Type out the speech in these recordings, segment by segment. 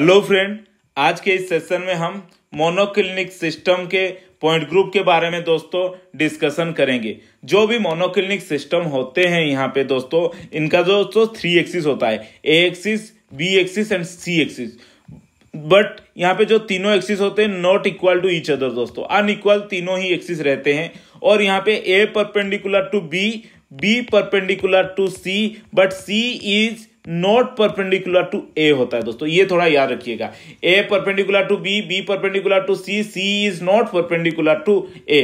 hello friend आज के इस सेशन में हम मोनोक्लिनिक सिस्टम के पॉइंट ग्रुप के बारे में दोस्तों डिस्कशन करेंगे जो भी मोनोक्लिनिक सिस्टम होते हैं यहाँ पे दोस्तों इनका जो दोस्तों थ्री एक्सिस होता है A axis B axis and C axis but यहाँ पे जो तीनों एक्सिस होते हैं not equal to each other दोस्तों अनइक्वल तीनों ही एक्सिस रहते हैं और यहाँ पे A perpendicular to B B perpendicular to C but C is not perpendicular to A होता है दोस्तों ये थोड़ा याद रखिएगा A perpendicular to B B perpendicular to C C is not perpendicular to ए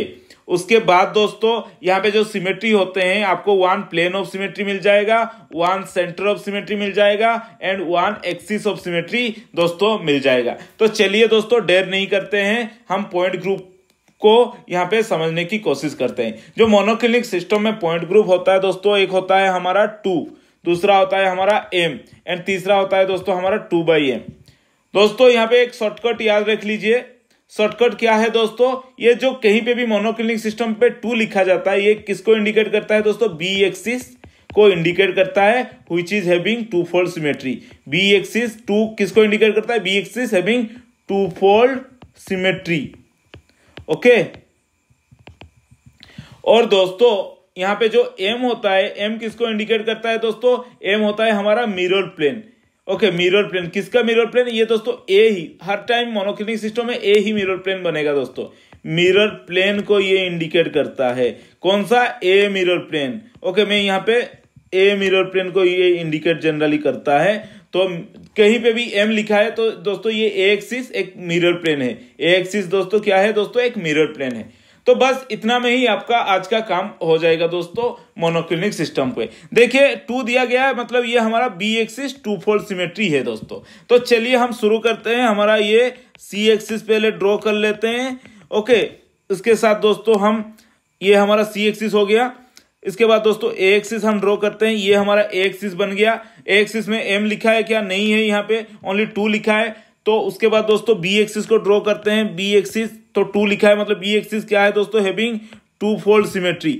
उसके बाद दोस्तों यहाँ पे जो सिमेट्री होते हैं आपको वन प्लेन ऑफ सिमेट्री मिल जाएगा वन सेंटर ऑफ सिमेट्री मिल जाएगा and one axis of symmetry दोस्तों मिल जाएगा तो चलिए दोस्तों डेर नहीं करते हैं हम पॉइंट ग्रुप को यहाँ पे समझने की कोशिश करते हैं जो मोनोक्लिनिक सिस्टम में पॉइंट ग्रुप होता है दोस्तों एक होता है हमारा टू दूसरा होता है हमारा एम एंड तीसरा होता है दोस्तों हमारा टू बाई एम दोस्तों यहाँ पे एक शॉर्टकट याद रख लीजिए शॉर्टकट क्या है दोस्तों ये जो कहीं पे भी मोनोक्लिनिक सिस्टम पे टू लिखा जाता है ये किसको इंडिकेट करता है दोस्तों बी एक्सिस को इंडिकेट करता है हुई is having two fold symmetry B axis two किसको इंडिकेट करता है B axis having two fold symmetry okay और दोस्तों यहाँ पे जो एम होता है एम किसको इंडिकेट करता है दोस्तों एम होता है हमारा mirror plane okay mirror plane किसका मिरर प्लेन ये दोस्तों ए ही हर टाइम मोनोक्लिनिक सिस्टम में ए ही मिरर प्लेन बनेगा दोस्तों मिरर प्लेन को ये इंडिकेट करता है कौन सा ए मिरर प्लेन ओके मैं यहाँ पे ए मिरर प्लेन को ये इंडिकेट जनरली करता है तो कहीं पे भी एम लिखा है तो दोस्तों ये ए एक्सिस एक मिरर प्लेन है ए एक्सिस दोस्तों क्या है दोस्तों एक मिरर प्लेन है तो बस इतना में ही आपका आज का काम हो जाएगा दोस्तों मोनोक्लिनिक सिस्टम पे देखिए टू दिया गया है मतलब ये हमारा B axis two fold symmetry है दोस्तों तो चलिए हम शुरू करते हैं हमारा ये सी एक्सिस पहले ड्रॉ कर लेते हैं ओके इसके साथ दोस्तों हम ये हमारा सी एक्सिस हो गया इसके बाद दोस्तों ए एक्सिस हम ड्रॉ करते हैं ये हमारा ए एक्सिस बन गया ए एक्सिस में एम लिखा है क्या नहीं है यहाँ पे ओनली टू लिखा है तो उसके बाद दोस्तों बी एक्सिस को ड्रॉ करते हैं बी एक्सिस तो टू लिखा है मतलब बी एक्सिस क्या है दोस्तों having two fold symmetry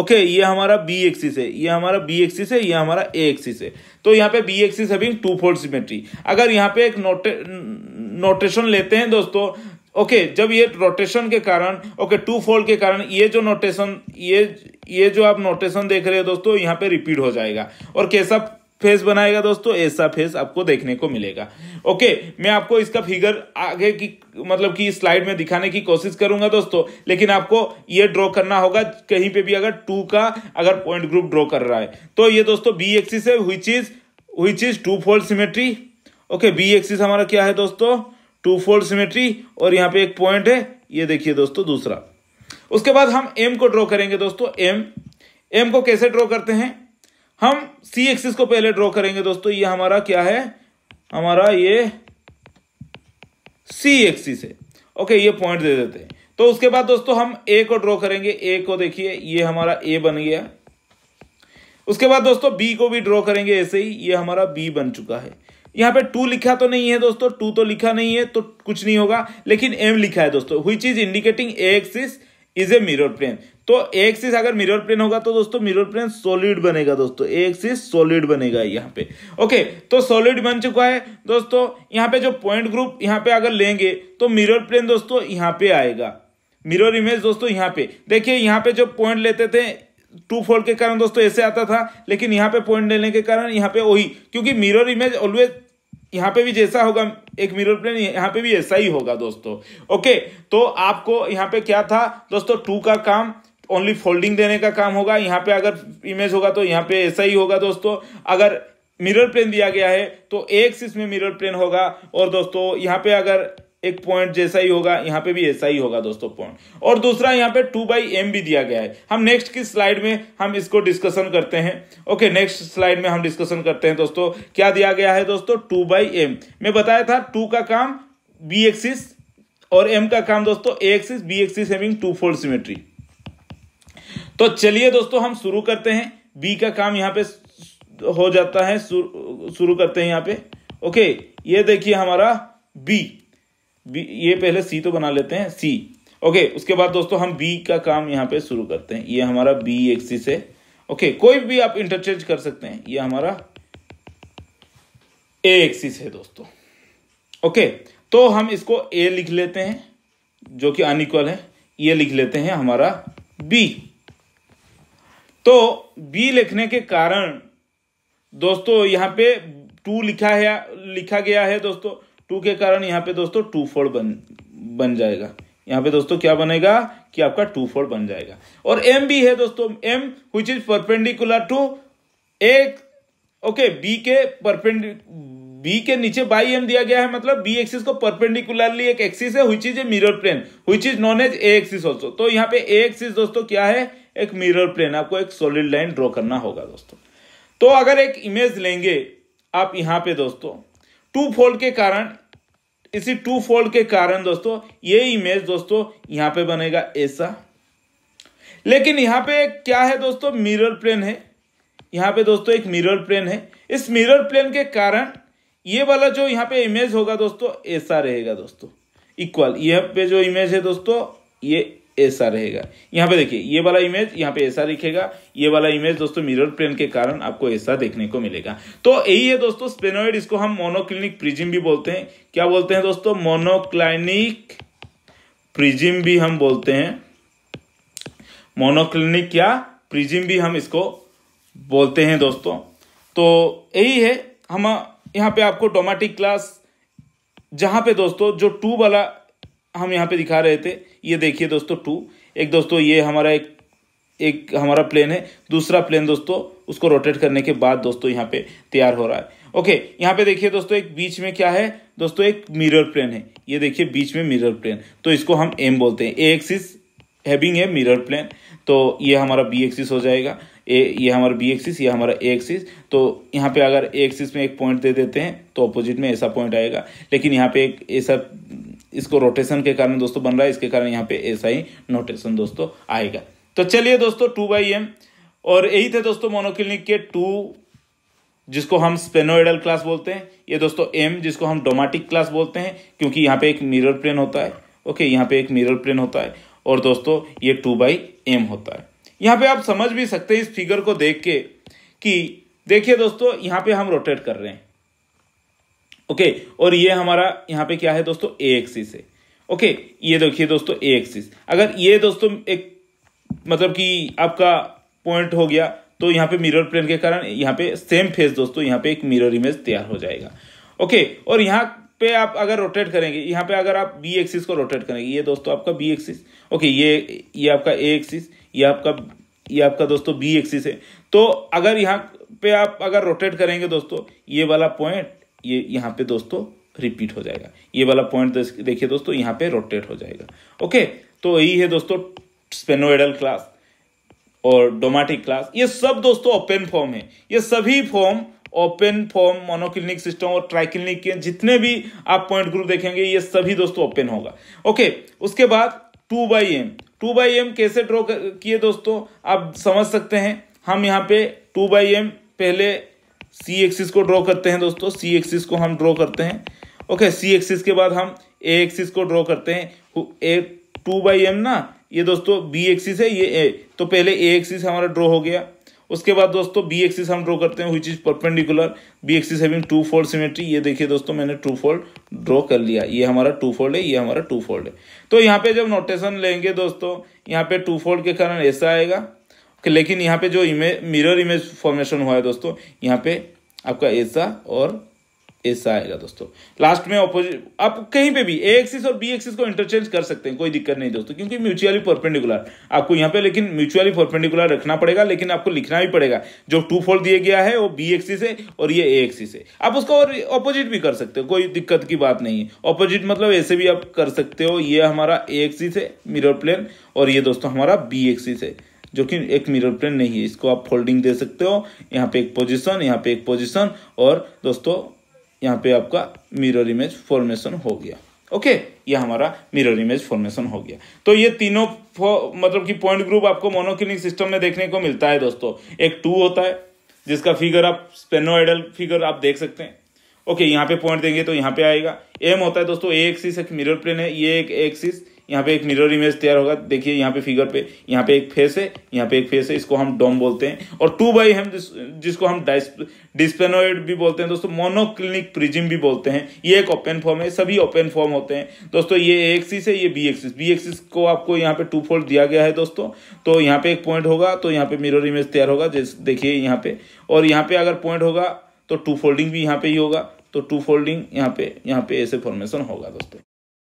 okay ये हमारा बी एक्सिस है ये हमारा बी एक्सिस है ये हमारा ए एक्सिस है तो यहाँ पे B axis having two fold symmetry अगर यहाँ पे एक नोटे नोटेशन लेते हैं दोस्तों ओके okay, जब ये रोटेशन के कारण ओके टू फोल्ड के कारण ये जो नोटेशन ये ये जो आप नोटेशन देख रहे हो दोस्तों यहाँ पे रिपीट हो जाएगा और कैसा फेस बनाएगा दोस्तों ऐसा फेस आपको देखने को मिलेगा ओके मैं आपको इसका फिगर आगे की मतलब कि स्लाइड में दिखाने की कोशिश करूंगा दोस्तों लेकिन आपको ये ड्रॉ करना होगा कहीं पे भी अगर टू का अगर पॉइंट ग्रुप ड्रॉ कर रहा है तो ये दोस्तों बी एक्सिस है which is which is two fold symmetry okay B axis हमारा क्या है दोस्तों टू फोल्ड सिमेट्री और यहाँ पे एक पॉइंट है ये देखिए दोस्तों दूसरा उसके बाद हम एम को ड्रॉ करेंगे दोस्तों एम एम को कैसे ड्रॉ करते हैं हम सी एक्सिस को पहले ड्रॉ करेंगे दोस्तों ये हमारा क्या है हमारा ये सी एक्सिस है ओके ये पॉइंट दे देते हैं तो उसके बाद दोस्तों हम ए को ड्रॉ करेंगे ए को देखिए ये हमारा ए बन गया उसके बाद दोस्तों बी को भी ड्रॉ करेंगे ऐसे ही ये हमारा बी बन चुका है यहां पे टू लिखा तो नहीं है दोस्तों टू तो लिखा नहीं है तो कुछ नहीं होगा लेकिन एम लिखा है दोस्तों हुई चीज indicating A axis is a mirror plane तो एक अगर मिरर प्लेन होगा तो दोस्तों मिरर प्लेन सॉलिड बनेगा दोस्तों एक सॉलिड बनेगा यहाँ पे ओके तो सॉलिड बन चुका है दोस्तों यहाँ पे जो पॉइंट ग्रुप यहाँ पे अगर लेंगे तो मिरर प्लेन दोस्तों यहाँ पे आएगा मिरर इमेज दोस्तों यहाँ पे देखिए यहाँ पे जो पॉइंट लेते थे टू फोल्ड के कारण दोस्तों ऐसे आता था लेकिन यहाँ पे पॉइंट लेने के कारण यहाँ पे वही क्योंकि मिरर इमेज ऑलवेज यहाँ पे भी जैसा होगा एक मिरर प्लेन यहाँ पे भी ऐसा ही होगा दोस्तों ओके तो आपको यहाँ पे क्या था दोस्तों टू का काम ओनली फोल्डिंग देने का काम होगा यहाँ पे अगर इमेज होगा तो यहाँ पे ऐसा ही होगा दोस्तों अगर मिरर प्लेन दिया गया है तो एक सिस में मिरर प्लेन होगा और दोस्तों यहाँ पे अगर एक पॉइंट जैसा ही होगा यहाँ पे भी ऐसा ही होगा दोस्तों पॉइंट और दूसरा यहाँ पे टू बाई एम भी दिया गया है हम नेक्स्ट की स्लाइड में हम इसको डिस्कशन करते हैं ओके नेक्स्ट स्लाइड में हम डिस्कशन करते हैं दोस्तों क्या दिया गया है दोस्तों टू बाई एम मैं बताया था टू का काम बी एक्सिस और एम का काम दोस्तों A axis B axis having two fold symmetry तो चलिए दोस्तों हम शुरू करते हैं बी का काम यहाँ पे हो जाता है शुरू करते हैं यहाँ पे ओके ये देखिए हमारा बी ये पहले सी तो बना लेते हैं सी ओके उसके बाद दोस्तों हम बी का काम यहाँ पे शुरू करते हैं ये हमारा बी एक्सिस है ओके कोई भी आप इंटरचेंज कर सकते हैं ये हमारा ए एक्सिस है दोस्तों ओके तो हम इसको ए लिख लेते हैं जो कि अनिक्वल है ये लिख लेते हैं हमारा बी तो बी लिखने के कारण दोस्तों यहां पे टू लिखा है लिखा गया है दोस्तों टू के कारण यहाँ पे दोस्तों टू फोर बन बन जाएगा यहाँ पे दोस्तों क्या बनेगा कि आपका टू फोर बन जाएगा और एम भी है दोस्तों M which is perpendicular to A okay B के परपेंड बी के नीचे बाई एम दिया गया है मतलब बी एक्सिस को परपेंडिकुलरली एक एक्सिस है हुई इज ए मिरर प्लेन हुई is known as A axis also तो यहाँ पे ए एक्सिस दोस्तों क्या है एक मिरर प्लेन आपको एक सॉलिड लाइन ड्रॉ करना होगा दोस्तों तो अगर एक इमेज लेंगे आप यहाँ पे दोस्तों टू फोल्ड के कारण इसी टू फोल्ड के कारण दोस्तों ये इमेज दोस्तों यहां पे बनेगा ऐसा लेकिन यहां पे क्या है दोस्तों मिरर प्लेन है यहां पे दोस्तों एक मिरर प्लेन है इस मिरर प्लेन के कारण ये वाला जो यहां पे इमेज होगा दोस्तों ऐसा रहेगा दोस्तों इक्वल यहां पे जो इमेज है दोस्तों ये ऐसा रहेगा यहाँ पे देखिए ये वाला इमेज यहाँ पे ऐसा दिखेगा ये वाला इमेज दोस्तों मिरर प्लेन के कारण आपको ऐसा देखने को मिलेगा तो यही है दोस्तों स्पेनोइड इसको हम मोनोक्लिनिक प्रिजिम भी बोलते हैं क्या बोलते हैं दोस्तों मोनोक्लाइनिक प्रिजिम भी हम बोलते हैं मोनोक्लिनिक क्या प्रिजिम भी हम इसको बोलते हैं दोस्तों तो यही है हम यहाँ पे आपको डोमेटिक क्लास जहां पे दोस्तों जो टू वाला हम यहाँ पे दिखा रहे थे ये देखिए दोस्तों टू एक दोस्तों ये हमारा एक एक हमारा प्लेन है दूसरा प्लेन दोस्तों उसको रोटेट करने के बाद दोस्तों यहाँ पे तैयार हो रहा है ओके यहाँ पे देखिए दोस्तों एक बीच में क्या है दोस्तों एक मिरर प्लेन है ये देखिए बीच में मिरर प्लेन तो इसको हम एम बोलते हैं ए एक्सिस हैविंग है मिरर प्लेन तो ये हमारा बी एक्सिस हो जाएगा ए ये हमारा बी एक्सिस ये हमारा ए एक्सिस तो यहाँ पे अगर ए एक्सिस में एक पॉइंट दे देते हैं तो अपोजिट में ऐसा पॉइंट आएगा लेकिन यहाँ पे एक ऐसा इसको रोटेशन के कारण दोस्तों बन रहा है इसके कारण यहाँ पे ऐसा ही नोटेशन दोस्तों आएगा तो चलिए दोस्तों टू बाई एम और यही थे दोस्तों मोनोक्लिनिक के टू जिसको हम स्पेनोइडल क्लास बोलते हैं ये दोस्तों एम जिसको हम डोमेटिक क्लास बोलते हैं क्योंकि यहाँ पे एक मिरर प्लेन होता है ओके यहाँ पे एक मिरर प्लेन होता है और दोस्तों ये टू बाई एम होता है यहाँ पे आप समझ भी सकते हैं इस फिगर को देख के कि देखिए दोस्तों यहाँ पे हम रोटेट कर रहे हैं ओके और ये हमारा यहाँ पे क्या है दोस्तों ए एक्सिस है ओके ये देखिए दोस्तों ए एक्सिस अगर ये दोस्तों एक मतलब कि आपका पॉइंट हो गया तो यहाँ पे मिरर प्लेन के कारण यहाँ पे सेम फेस दोस्तों यहाँ पे एक मिरर इमेज तैयार हो जाएगा ओके और यहाँ पे आप अगर रोटेट करेंगे यहाँ पे अगर आप बी एक्सिस को रोटेट करेंगे ये दोस्तों आपका बी एक्सिस ओके ये ये आपका ए एक्सिस ये आपका ये आपका दोस्तों बी एक्सिस है तो अगर यहाँ पे आप अगर रोटेट करेंगे दोस्तों ये वाला पॉइंट ये यहाँ पे दोस्तों रिपीट हो जाएगा ये वाला पॉइंट देखिए दोस्तों यहाँ पे रोटेट हो जाएगा ओके तो यही है दोस्तों स्पेनोएडल क्लास और डोमाटिक क्लास ये सब दोस्तों ओपन फॉर्म है ये सभी form open form monoclinic system और ट्राइक्लिनिक के जितने भी आप पॉइंट ग्रुप देखेंगे ये सभी दोस्तों ओपन होगा ओके उसके बाद two by M two by M कैसे ड्रॉ किए दोस्तों आप समझ सकते हैं हम यहाँ पे टू बाई एम पहले सी एक्सिस को ड्रॉ करते हैं दोस्तों सी एक्सिस को हम ड्रॉ करते हैं ओके सी एक्सिस के बाद हम ए एक्सिस को ड्रॉ करते हैं ए टू बाई एम ना ये दोस्तों बी एक्सिस है ये ए तो पहले ए एक्सिस हमारा ड्रॉ हो गया उसके बाद दोस्तों बी एक्सिस हम ड्रॉ करते हैं which is perpendicular B axis है टू फोल्ड सिमेट्री ये देखिए दोस्तों मैंने टू फोल्ड ड्रॉ कर लिया ये हमारा टू फोल्ड है ये हमारा टू फोल्ड है तो यहाँ पे जब नोटेशन लेंगे दोस्तों यहाँ पे टू फोल्ड के कारण ऐसा आएगा लेकिन यहाँ पे जो इमेज मिरर इमेज फॉर्मेशन हुआ है दोस्तों यहाँ पे आपका ऐसा और ऐसा आएगा दोस्तों लास्ट में ऑपोजिट आप कहीं पे भी ए एक्सिस और बी एक्सिस को इंटरचेंज कर सकते हैं कोई दिक्कत नहीं दोस्तों क्योंकि म्यूचुअली परपेंडिकुलर आपको यहाँ पे लेकिन म्यूचुअली परपेंडिकुलर रखना पड़ेगा लेकिन आपको लिखना भी पड़ेगा जो टू फोल्ड दिया गया है वो बी एक्सिस है और ये ए एक्सिस है आप उसको और ऑपोजिट भी कर सकते हो कोई दिक्कत की बात नहीं है ऑपोजिट मतलब ऐसे भी आप कर सकते हो ये हमारा ए एक्सिस है मिरर प्लेन और ये दोस्तों हमारा बी एक्सिस है जो कि एक मिरर प्लेन नहीं है इसको आप फोल्डिंग दे सकते हो यहाँ पे एक पोजिशन यहाँ पे एक पोजिशन और दोस्तों यहाँ पे आपका मिरर इमेज फॉर्मेशन हो गया ओके okay, ये हमारा मिरर इमेज फॉर्मेशन हो गया तो ये तीनों मतलब कि पॉइंट ग्रुप आपको मोनोक्लिनिक सिस्टम में देखने को मिलता है दोस्तों एक टू होता है जिसका फिगर आप स्पेनोइडल फिगर आप देख सकते हैं ओके okay, यहाँ पे पॉइंट देंगे तो यहाँ पे आएगा एम होता है दोस्तों ए एक्सिस एक मिरर प्लेन है ये एक एक्सिस यहाँ पे एक मिरर इमेज तैयार होगा देखिए यहाँ पे फिगर पे यहाँ पे एक फेस है यहाँ पे एक फेस है इसको हम डोम बोलते हैं और टू बाई हम जिसको हम डिस्पेनोइड भी बोलते हैं दोस्तों मोनोक्लिनिक प्रिजिम भी बोलते हैं ये एक ओपन फॉर्म है सभी ओपन फॉर्म होते हैं दोस्तों ये ए एक्सिस है ये बी एक्सिस बी एक्सिस को आपको यहाँ पे टू फोल्ड दिया गया है दोस्तों तो यहाँ पे एक पॉइंट होगा तो यहाँ पे मिरर इमेज तैयार होगा देखिए यहाँ पे और यहाँ पे अगर पॉइंट होगा तो टू फोल्डिंग भी यहाँ पे ही होगा तो टू फोल्डिंग यहाँ पे यहाँ पे ऐसे फॉर्मेशन होगा दोस्तों